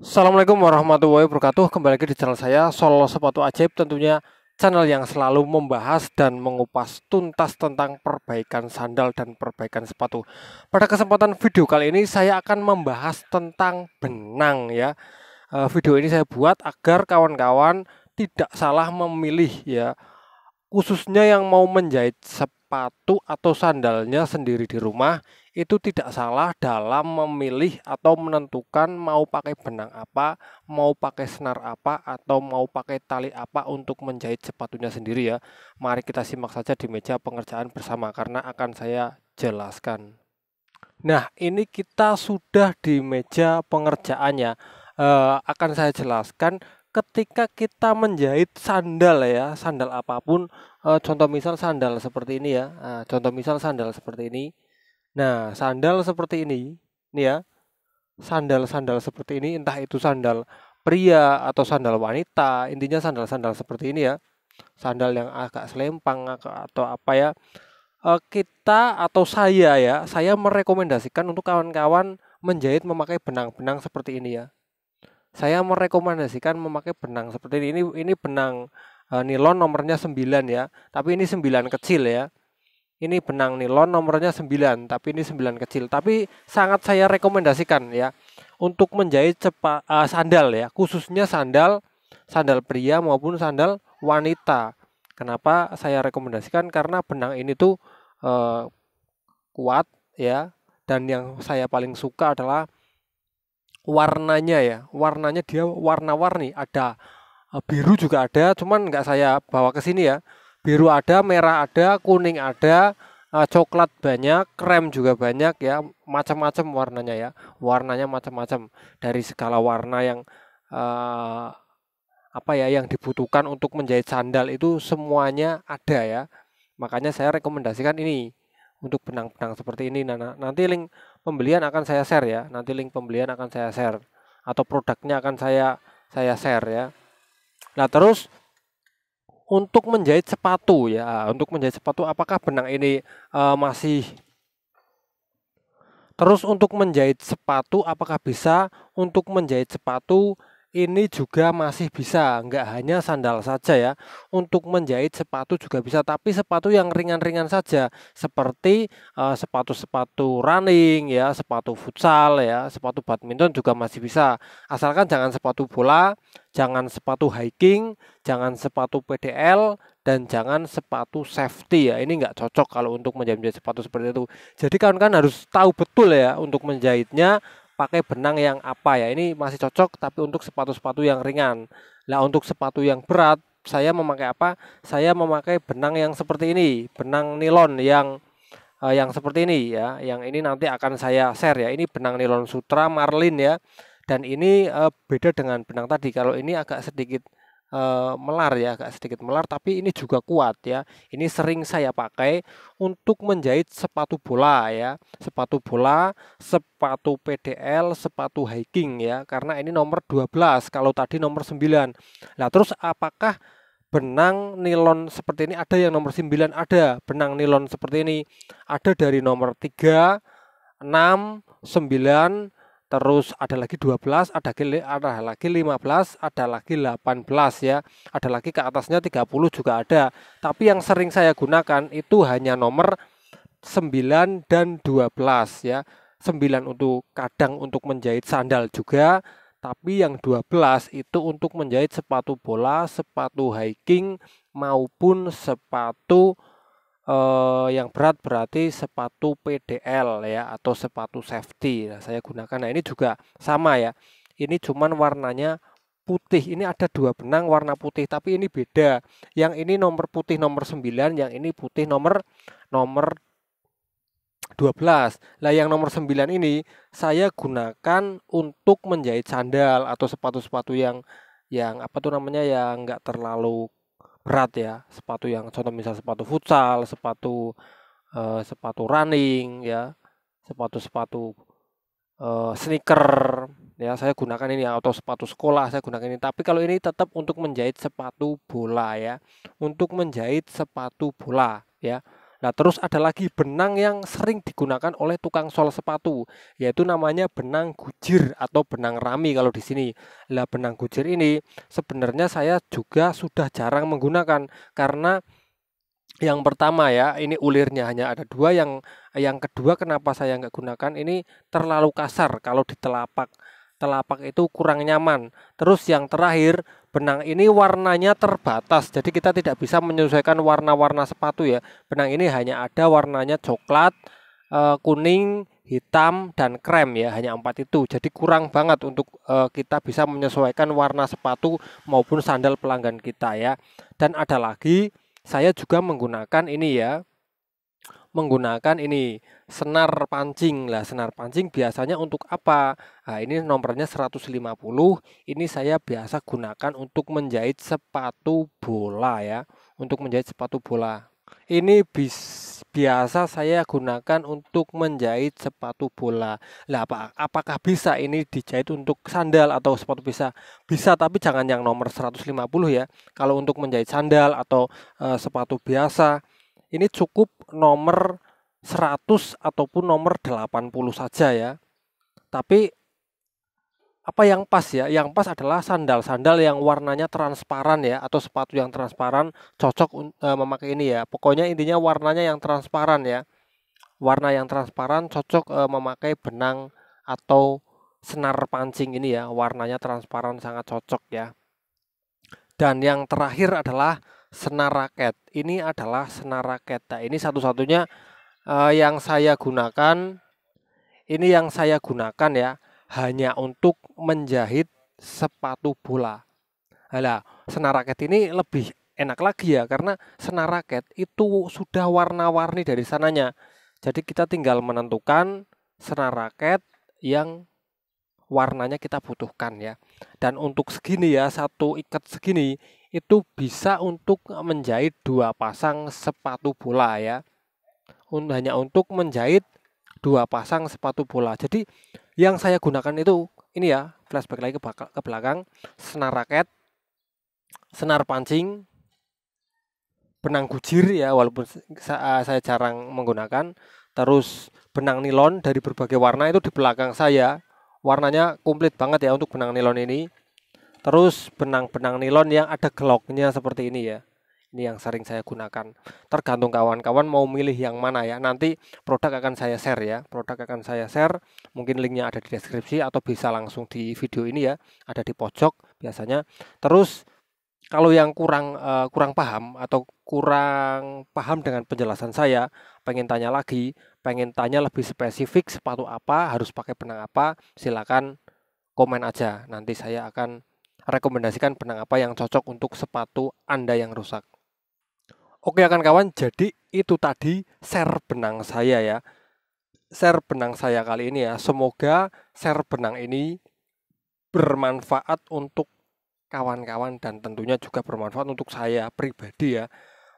Assalamualaikum warahmatullahi wabarakatuh Kembali lagi di channel saya Solo Sepatu Ajaib Tentunya channel yang selalu membahas dan mengupas tuntas tentang perbaikan sandal dan perbaikan sepatu Pada kesempatan video kali ini saya akan membahas tentang benang ya eh, Video ini saya buat agar kawan-kawan tidak salah memilih ya Khususnya yang mau menjahit sepatu sepatu atau sandalnya sendiri di rumah itu tidak salah dalam memilih atau menentukan mau pakai benang apa, mau pakai senar apa, atau mau pakai tali apa untuk menjahit sepatunya sendiri ya. Mari kita simak saja di meja pengerjaan bersama karena akan saya jelaskan. Nah ini kita sudah di meja pengerjaannya. E, akan saya jelaskan ketika kita menjahit sandal ya, sandal apapun, e, contoh misal sandal seperti ini ya, e, contoh misal sandal seperti ini. Nah, sandal seperti ini, ini ya, sandal-sandal seperti ini, entah itu sandal pria atau sandal wanita, intinya sandal-sandal seperti ini ya, sandal yang agak selempang atau apa ya, e, kita atau saya ya, saya merekomendasikan untuk kawan-kawan menjahit memakai benang-benang seperti ini ya saya merekomendasikan memakai benang seperti ini. Ini ini benang uh, nilon nomornya 9 ya. Tapi ini 9 kecil ya. Ini benang nilon nomornya 9, tapi ini 9 kecil. Tapi sangat saya rekomendasikan ya untuk menjahit cepat uh, eh, sandal ya, khususnya sandal sandal pria maupun sandal wanita. Kenapa saya rekomendasikan? Karena benang ini tuh uh, kuat ya dan yang saya paling suka adalah warnanya ya warnanya dia warna-warni ada e, biru juga ada cuman nggak saya bawa ke sini ya biru ada merah ada kuning ada e, coklat banyak krem juga banyak ya macam-macam warnanya ya warnanya macam-macam dari segala warna yang uh, apa ya yang dibutuhkan untuk menjahit sandal itu semuanya ada ya makanya saya rekomendasikan ini untuk benang-benang seperti ini. Nah, nah, nanti link pembelian akan saya share ya. Nanti link pembelian akan saya share atau produknya akan saya saya share ya. Nah, terus untuk menjahit sepatu ya. Untuk menjahit sepatu apakah benang ini uh, masih Terus untuk menjahit sepatu apakah bisa untuk menjahit sepatu ini juga masih bisa, nggak hanya sandal saja ya. Untuk menjahit sepatu juga bisa, tapi sepatu yang ringan-ringan saja, seperti eh, sepatu-sepatu uh, running ya, sepatu futsal ya, sepatu badminton juga masih bisa. Asalkan jangan sepatu bola, jangan sepatu hiking, jangan sepatu PDL, dan jangan sepatu safety ya. Ini nggak cocok kalau untuk menjahit, menjahit sepatu seperti itu. Jadi kawan-kawan harus tahu betul ya untuk menjahitnya pakai benang yang apa ya ini masih cocok tapi untuk sepatu-sepatu yang ringan lah untuk sepatu yang berat saya memakai apa saya memakai benang yang seperti ini benang nilon yang uh, yang seperti ini ya yang ini nanti akan saya share ya ini benang nilon sutra marlin ya dan ini uh, beda dengan benang tadi kalau ini agak sedikit uh, melar ya agak sedikit melar tapi ini juga kuat ya ini sering saya pakai untuk menjahit sepatu bola ya sepatu bola sepatu PDL sepatu hiking ya karena ini nomor 12 kalau tadi nomor 9 nah terus apakah benang nilon seperti ini ada yang nomor 9 ada benang nilon seperti ini ada dari nomor 3 6 9 terus ada lagi 12, ada lagi ada lagi 15, ada lagi 18 ya. Ada lagi ke atasnya 30 juga ada. Tapi yang sering saya gunakan itu hanya nomor 9 dan 12 ya. 9 untuk kadang untuk menjahit sandal juga, tapi yang 12 itu untuk menjahit sepatu bola, sepatu hiking maupun sepatu eh, yang berat berarti sepatu PDL ya atau sepatu safety. Nah, saya gunakan. Nah, ini juga sama ya. Ini cuman warnanya putih. Ini ada dua benang warna putih, tapi ini beda. Yang ini nomor putih nomor 9, yang ini putih nomor nomor 12. Lah yang nomor 9 ini saya gunakan untuk menjahit sandal atau sepatu-sepatu yang yang apa tuh namanya yang nggak terlalu berat ya sepatu yang contoh misal sepatu futsal sepatu uh, sepatu running ya sepatu sepatu uh, sneaker ya saya gunakan ini ya, atau sepatu sekolah saya gunakan ini tapi kalau ini tetap untuk menjahit sepatu bola ya untuk menjahit sepatu bola ya Nah, terus ada lagi benang yang sering digunakan oleh tukang sol sepatu, yaitu namanya benang gujir atau benang rami kalau di sini. Lah benang gujir ini sebenarnya saya juga sudah jarang menggunakan karena yang pertama ya ini ulirnya hanya ada dua yang yang kedua kenapa saya nggak gunakan ini terlalu kasar kalau di telapak telapak itu kurang nyaman terus yang terakhir benang ini warnanya terbatas jadi kita tidak bisa menyesuaikan warna-warna sepatu ya benang ini hanya ada warnanya coklat eh, kuning hitam dan krem ya hanya empat itu jadi kurang banget untuk eh, kita bisa menyesuaikan warna sepatu maupun sandal pelanggan kita ya dan ada lagi saya juga menggunakan ini ya menggunakan ini senar pancing lah senar pancing biasanya untuk apa nah, ini nomornya 150 ini saya biasa gunakan untuk menjahit sepatu bola ya untuk menjahit sepatu bola ini bis, biasa saya gunakan untuk menjahit sepatu bola lah apa, apakah bisa ini dijahit untuk sandal atau sepatu bisa bisa tapi jangan yang nomor 150 ya kalau untuk menjahit sandal atau uh, sepatu biasa ini cukup nomor 100 ataupun nomor 80 saja ya. Tapi apa yang pas ya? Yang pas adalah sandal-sandal yang warnanya transparan ya atau sepatu yang transparan cocok e, memakai ini ya. Pokoknya intinya warnanya yang transparan ya. Warna yang transparan cocok e, memakai benang atau senar pancing ini ya. Warnanya transparan sangat cocok ya. Dan yang terakhir adalah senar raket. Ini adalah senar raket. Nah, ini satu-satunya uh, yang saya gunakan. Ini yang saya gunakan ya hanya untuk menjahit sepatu bola. Nah, senar raket ini lebih enak lagi ya karena senar raket itu sudah warna-warni dari sananya. Jadi kita tinggal menentukan senar raket yang warnanya kita butuhkan ya. Dan untuk segini ya, satu ikat segini itu bisa untuk menjahit dua pasang sepatu bola ya hanya untuk menjahit dua pasang sepatu bola jadi yang saya gunakan itu ini ya flashback lagi ke, belakang senar raket senar pancing benang gujir ya walaupun saya jarang menggunakan terus benang nilon dari berbagai warna itu di belakang saya warnanya komplit banget ya untuk benang nilon ini Terus benang-benang nilon yang ada geloknya seperti ini ya. Ini yang sering saya gunakan. Tergantung kawan-kawan mau milih yang mana ya. Nanti produk akan saya share ya. Produk akan saya share. Mungkin linknya ada di deskripsi atau bisa langsung di video ini ya. Ada di pojok biasanya. Terus kalau yang kurang uh, kurang paham atau kurang paham dengan penjelasan saya, pengen tanya lagi, pengen tanya lebih spesifik sepatu apa, harus pakai benang apa, silakan komen aja. Nanti saya akan rekomendasikan benang apa yang cocok untuk sepatu Anda yang rusak. Oke akan kawan, jadi itu tadi share benang saya ya. Share benang saya kali ini ya. Semoga share benang ini bermanfaat untuk kawan-kawan dan tentunya juga bermanfaat untuk saya pribadi ya.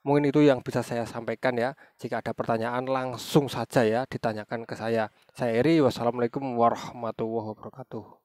Mungkin itu yang bisa saya sampaikan ya. Jika ada pertanyaan langsung saja ya ditanyakan ke saya. Saya Eri, wassalamualaikum warahmatullahi wabarakatuh.